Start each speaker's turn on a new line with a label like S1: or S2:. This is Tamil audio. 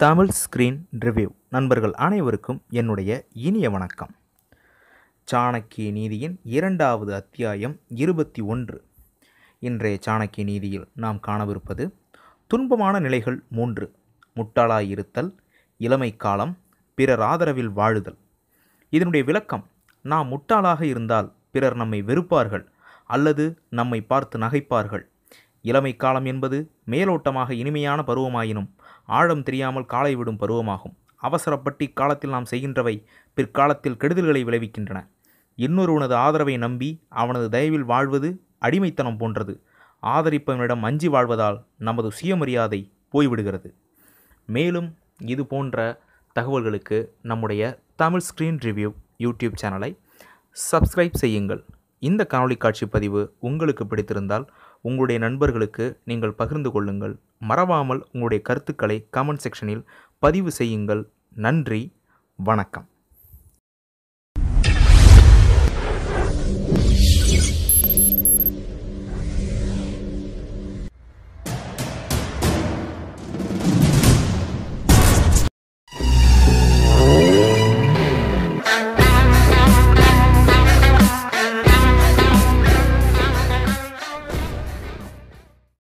S1: தமிழ் ஸ்க்ரீன் ரிவ்யூ நண்பர்கள் அனைவருக்கும் என்னுடைய இனிய வணக்கம் சாணக்கிய நீதியின் இரண்டாவது அத்தியாயம் இருபத்தி ஒன்று இன்றைய சாணக்கிய நீதியில் நாம் காணவிருப்பது துன்பமான நிலைகள் மூன்று முட்டாளாயிருத்தல் இளமை காலம் பிறர் ஆதரவில் வாழுதல் இதனுடைய விளக்கம் நாம் முட்டாளாக இருந்தால் பிறர் நம்மை வெறுப்பார்கள் அல்லது நம்மை பார்த்து நகைப்பார்கள் இளமை காலம் என்பது மேலோட்டமாக இனிமையான பருவமாயினும் ஆழம் தெரியாமல் காலை விடும் பருவமாகும் அவசரப்பட்டு இக்காலத்தில் நாம் செய்கின்றவை பிற்காலத்தில் கெடுதல்களை விளைவிக்கின்றன இன்னொருவனது ஆதரவை நம்பி அவனது தயவில் வாழ்வது அடிமைத்தனம் போன்றது ஆதரிப்பவனிடம் அஞ்சி வாழ்வதால் நமது சுயமரியாதை போய்விடுகிறது மேலும் இது போன்ற தகவல்களுக்கு நம்முடைய தமிழ் ஸ்க்ரீன் ரிவ்யூ யூடியூப் சேனலை சப்ஸ்கிரைப் செய்யுங்கள் இந்த காணொளி காட்சி பதிவு உங்களுக்கு பிடித்திருந்தால் உங்களுடைய நண்பர்களுக்கு நீங்கள் பகிர்ந்து கொள்ளுங்கள் மறவாமல் உங்களுடைய கருத்துக்களை கமெண்ட் செக்ஷனில் பதிவு செய்யுங்கள் நன்றி வணக்கம்